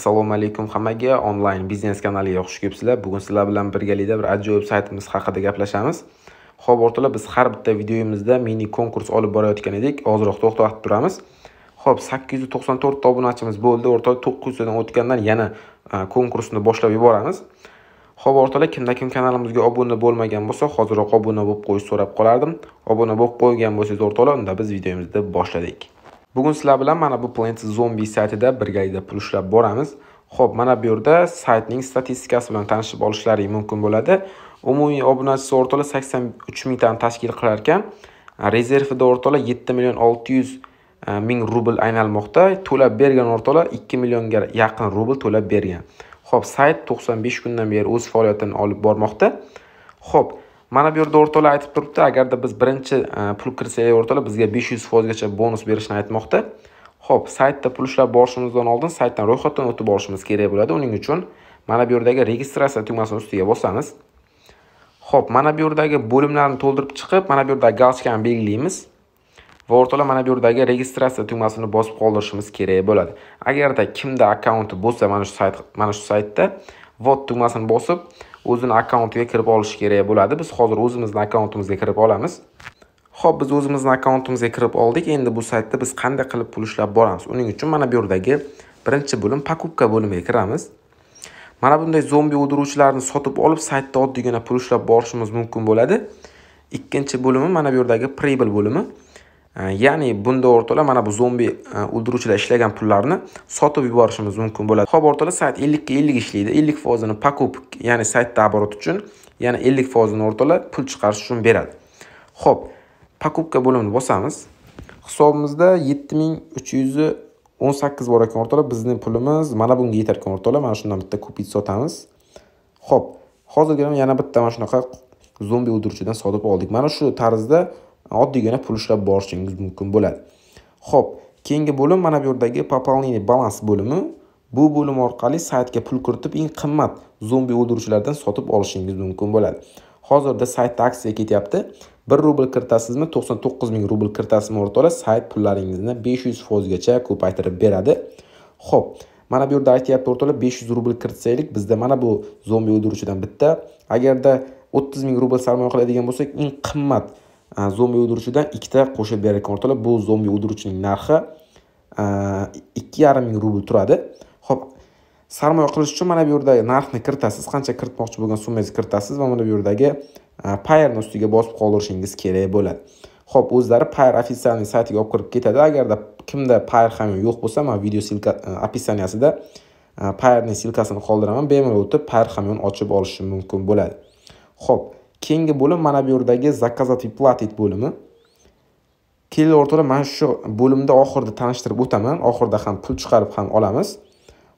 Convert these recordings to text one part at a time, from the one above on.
assalomu alaykum hammaga onlayn biznes kanaliga xush kelibsizlar bugun sizlar bilan birgalikda bir ajoyib saytimiz haqida gaplashamiz ho'p o'rtoqlar biz har bitta videomizda mini konkurs olib borayotgan edik ozroq to'xtab turamiz ho'p sakkiz yuz to'qson to'rtta obunachimiz bo'ldi o'rtoq to'qqiz yuzdan o'tgandan yana e, konkursni boshlab yuboramiz ho'p o'rtoqlar kimda kim kanalimizga obuna bo'lmagan bo'lsa hoziroq obuna bo'lib qo'yish so'rab qolardim obuna bo'lib qo'ygan bo'lsangiz o'rtoqlar unda biz videomizni boshladik bugun sizlar bilan mana bu Plants zombie saytida birgalikda pul ishlab boramiz Xo'p, mana bu yerda saytning statistikasi bilan tanishib olishlaring mumkin bo'ladi umumiy obunachisi o'rtoqla 83 uch mingtani tashkil qilar ekan rezervida o'rtoqla 7 million 600 yuz e, ming rubl aylanmoqda to'lab bergan o'rtoqlar 2 millionga yaqin rubl to'lab bergan Xo'p, sayt 95 kundan beri o'z faoliyatini olib bormoqda Xo'p, mana bu yerda o'rtoqlar aytib turibdi agarda biz birinchi e, pul kirsak o'rtoqlar bizga besh yuz foizgacha bonus berishini aytmoqda ho'p saytda pul ishlab borishimizdan oldin saytdan ro'yxatdan o'tib borishimiz kerak bo'ladi uning uchun mana bu yerdagi registratsiya tugmasini ustiga bosamiz ho'p mana bu yerdagi bo'limlarni to'ldirib chiqib mana bu yerdagi galochkani belgilaymiz va o'rtoqlar mana bu yerdagi registratsiya tugmasini bosib qoldirishimiz kerak bo'ladi agarda kimda akkaunti bo'lsa mana shu sayt mana shu saytda vot tugmasini bosib o'zini akkauntiga kirib olishi kerak bo'ladi biz hozir o'zimizni akkauntimizga kirib olamiz ho'p biz o'zimizni akkauntimizga kirib oldik endi bu saytda biz qanday qilib pul ishlab boramiz uning uchun mana bu yerdagi birinchi bo'lim покупка bo'limiga kiramiz mana bunday zombi o'ldiruvchilarni sotib olib saytda oddiygina pul ishlab borishimiz mumkin bo'ladi ikkinchi bo'limi mana bu yerdagi прибыль bo'limi ya'ni bunda o'rtoqlar mana bu zombi e, o'ldiruvchilar ishlagan pullarni sotib yuborishimiz mumkin bo'ladi ho'p o'rtoqlar sayt ellikka ellik ishlaydi ellik foizini pakup ya'ni saytda оборот uchun ya'ni ellik foizini o'rtoqlar pul chiqarish uchun beradi ho'p покупка bo'limini bosamiz hisobimizda yetti ming uch yuz o'n sakkiz bor ekan o'rtoqlar bizni pulimiz mana bunga yetar ekan o'rtoqlar mana shundan bitta kupit sotamiz ho'p hozirgina yana bitta mana shunaqa zombi o'ldiruvchidan sotib oldik mana shu tarzda oddiygina pul ishlab borishingiz mumkin bo'ladi ho'p keyingi bo'lim mana bu yerdagi пополнение balans bo'limi bu bo'lim orqali saytga pul kiritib eng qimmat zombi o'ldiruvchilardan sotib olishingiz mumkin bo'ladi hozirda saytda aksiya ketyapti bir rubl kiritasizmi to'qson to'qqiz ming rubl kiritasizmi o'rtoqlar sayt pullaringizni besh yuz foizgacha ko'paytirib beradi ho'p mana bu yerda aytyapti o'rtoqlar besh yuz rubl kiritsaylik bizda mana bu zombi o'ldiruvchidan bitta agarda o'ttiz ming rubl sarmoya qiladigan bo'lsak eng qimmat zombi o'ldiruvchidan ikkita qo'shib beradigan o'rtalar bu zombi o'ldiruvchining narxi ikki yarim ming rubl turadi ho'p sarmoya qilish uchun mana bu yerdagi narxni kiritasiz qancha kiritmoqchi bo'lgan summangizni kiritasiz va mana bu yerdagi payerni ustiga bosib qoldirishingiz kerak bo'ladi ho'p o'zlari payer официальный saytiga olib kirib ketadi agarda kimda payer ham yo'q bo'lsa man video silka описаниясida payerni silkasini qoldiraman bemalol o'tib payer hamyon ochib olishi mumkin bo'ladi ho'p keyingi bo'lim mana bu yerdagi заказать и платить bo'limi kelinglar o'rtada mana shu bo'limda oxirida tanishtirib o'taman oxirida ham pul chiqarib ham olamiz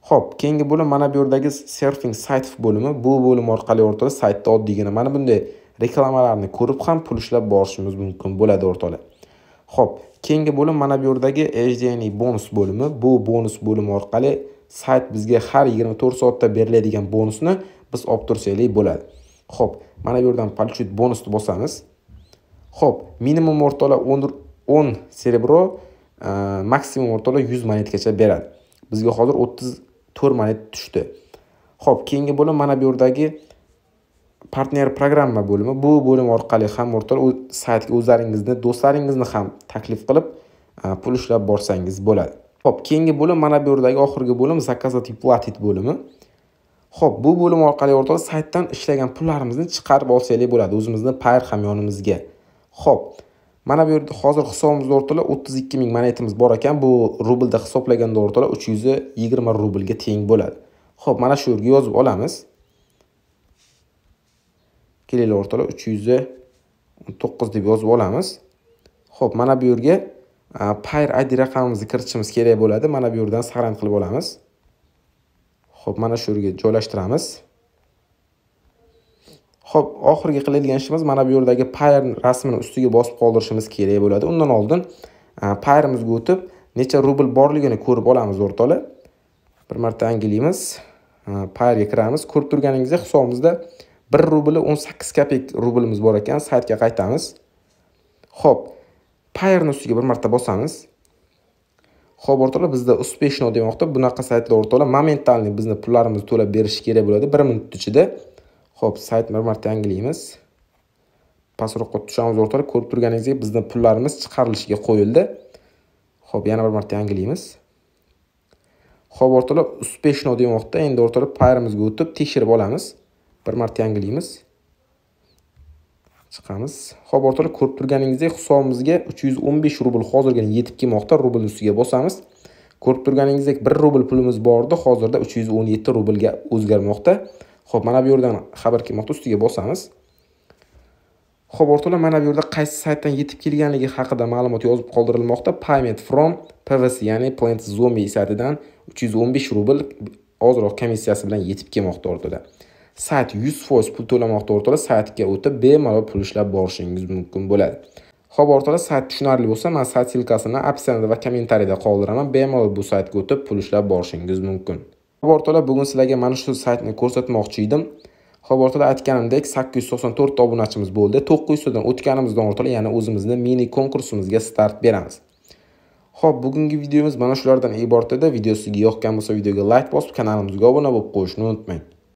ho'p keyingi bo'lim mana bu yerdagi surfing sayt bo'limi bu bo'lim orqali o'rtada saytda oddiygina mana bunday reklamalarni ko'rib ham pul ishlab borishimiz mumkin bo'ladi o'rtoqlar ho'p keyingi bo'lim mana bu yerdagi hdni bonus bo'limi bu bonus bo'limi orqali sayt bizga har yigirma to'rt soatda beriladigan bonusni biz olib tursaylik bo'ladi Xo'p, mana bu yerdan palyut bonusni bosamiz Xo'p, minimum o'rtalar 10 10 serebro e, maksimum o'rtalar 100 monetgacha beradi bizga hozir 34 monet tushdi Xo'p, keyingi bo'lim mana bu yerdagi partner programma bo'limi bu bo'lim orqali ham o'rtalar saytga o'zlaringizni do'stlaringizni ham taklif qilib e, pul ishlab borsangiz bo'ladi Xo'p, keyingi bo'lim mana bu yerdagi oxirgi bo'lim заказать и платить bo'limi ho'p bu bo'lim orqali o'rtoqlar saytdan ishlagan pullarimizni chiqarib olsaklik bo'ladi o'zimizni payr hamyonimizga ho'p mana bu yerda hozir hisobimizda o'rtoqlar o'ttiz ikki ming monetimiz bor ekan bu rublda hisoblaganda o'rtoqlar uch yuz yigirma rublga teng bo'ladi ho'p mana shu yerga yozib olamiz kelinglar o'rtoqlar uch yuz to'qqiz deb yozib olamiz ho'p mana bu yerga payr id raqamimizni kiritishimiz kerak bo'ladi mana bu yerdan sag'ran qilib olamiz Xo'p, mana shu yerga joylashtiramiz. Xo'p, oxirgi qiladigan ishimiz mana bu yerdagi pair rasmini ustiga bosib qoldirishimiz kerak bo'ladi. Undan oldin pairimizga o'tib, necha rubl borligini ko'rib olamiz o'rtoqlar. Bir marta anglaymiz. Pairga kiramiz. Ko'rib turganingizdek, hisobimizda 1 rubli 18 kopeyk rublimiz bor ekan. Saytga qaytamiz. Xo'p, pairni ustiga bir marta bosamiz. ho'p o'rtoqlar bizda uspeshno demoqda bunaqa saytlar o'rtoqlar momentalni bizni pullarimizni to'lab berishi kerak bo'ladi bir minut ichida ho'p saytni bir marta yangilaymiz pastroqqa tushamiz o'rtoqlar ko'rib turganingizdek bizni pullarimiz chiqarilishiga qo'yildi ho'p yana bir marta yangilaymiz ho'p o'rtoqlar uspeshno demoqda endi o'rtoqlar payrimizga o'tib tekshirib olamiz bir marta yangilaymiz chiqamiz ho'p o'rtoqlar ko'rib turganingizdek hisobimizga uch yuz o'n besh rubl hozirgina yetib kelmoqda rubl ustiga bosamiz ko'rib turganingizdek bir rubl pulimiz bor edi hozirda uch yuz o'n yetti rublga o'zgarmoqda ho'p mana bu yerdan xabar kelmoqda ustiga bosamiz ho'p o'rtoqlar mana bu yerda qaysi saytdan yetib kelganligi haqida ma'lumot yozib qoldirilmoqda payment from pvc ya'ni plant zombie saytidan uch yuz o'n besh rubl ozroq komissiyasi bilan yetib kelmoqda o'rtada sayt 100% pul to'lamoqda o'rtoqlar saytga o'tib bemalol pul ishlab borishingiz mumkin bo'ladi ho'p o'rtoqlar sayt tushunarli bo'lsa man sayt silkasini opsiyada va kommentariyada qoldiraman bemalol bu saytga o'tib pul ishlab borishingiz mumkin ho'p o'rtoqlar bugun sizlarga mana shu saytni ko'rsatmoqchi edim ho'p o'rtoqlar aytganimdek sakkiz yuz to'qson to'rtta obunachimiz bo'ldi to'qqiz yuztadan o'tganimizdan o'rtoqlar yana o'zimizni mini konkursimizga start beramiz ho'p bugungi videomiz mana shulardan iborat edi video sizga yoqgan bo'lsa videoga layk bosib kanalimizga obuna bo'lib qo'yishni unutmang